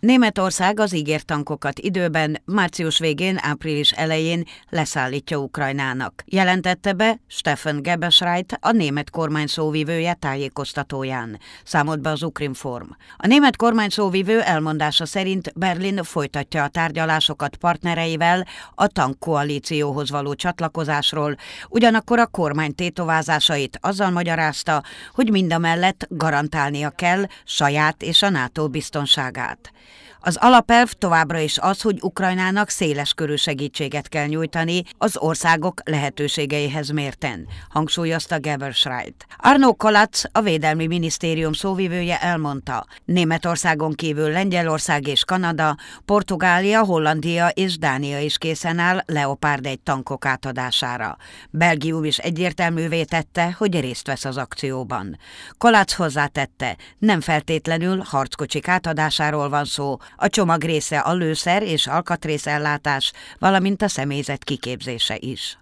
Németország az ígértankokat időben, március végén, április elején leszállítja Ukrajnának, jelentette be Stefan Gebesreit, a német kormány szóvivője tájékoztatóján. Számolt be az Ukrinform. A német kormány szóvivő elmondása szerint Berlin folytatja a tárgyalásokat partnereivel a tankkoalícióhoz való csatlakozásról, ugyanakkor a kormány tétovázásait azzal magyarázta, hogy mind a mellett garantálnia kell saját és a NATO biztonságát. Az alapelv továbbra is az, hogy Ukrajnának széles körű segítséget kell nyújtani az országok lehetőségeihez mérten, hangsúlyozta Geber Schreit. Arno Kolac, a Védelmi Minisztérium szóvivője elmondta, Németországon kívül Lengyelország és Kanada, Portugália, Hollandia és Dánia is készen áll Leopard egy tankok átadására. Belgium is egyértelművé tette, hogy részt vesz az akcióban. Kolac hozzátette, nem feltétlenül harckocsik átadásáról van szó, szó, a csomag része a lőszer és alkatrészellátás, valamint a személyzet kiképzése is.